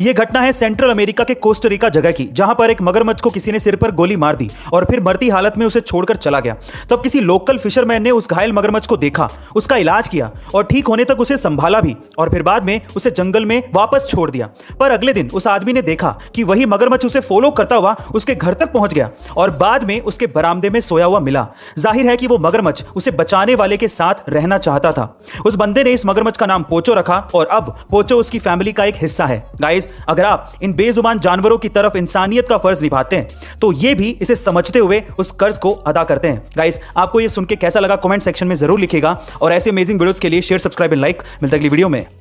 ये घटना है सेंट्रल अमेरिका के कोस्टरिका जगह की जहां पर एक मगरमच्छ को किसी ने सिर पर गोली मार दी और फिर मरती हालत में उसे छोड़कर चला गया तब किसी लोकल फिशरमैन ने उस घायल मगरमच्छ को देखा उसका इलाज किया और ठीक होने तक उसे संभाला भी और फिर बाद में उसे जंगल में वापस छोड़ दिया पर अगले दिन उस आदमी ने देखा कि वही मगरमच्छ उसे फॉलो करता हुआ उसके घर तक पहुंच गया और बाद में उसके बरामदे में सोया हुआ मिला जाहिर है कि वो मगरमच्छ उसे बचाने वाले के साथ रहना चाहता था उस बंदे ने इस मगरमच्छ का नाम पोचो रखा और अब पोचो उसकी फैमिली का एक हिस्सा है गाइस अगर आप इन बेजुबान जानवरों की तरफ इंसानियत का फर्ज निभाते हैं तो ये भी इसे समझते हुए उस कर्ज को अदा करते हैं गाइस आपको ये सुन के कैसा लगा कमेंट सेक्शन में जरूर लिखेगा और ऐसे अमेजिंग वीडियोज के लिए शेयर सब्सक्राइब एंड लाइक मिलता अगली वीडियो में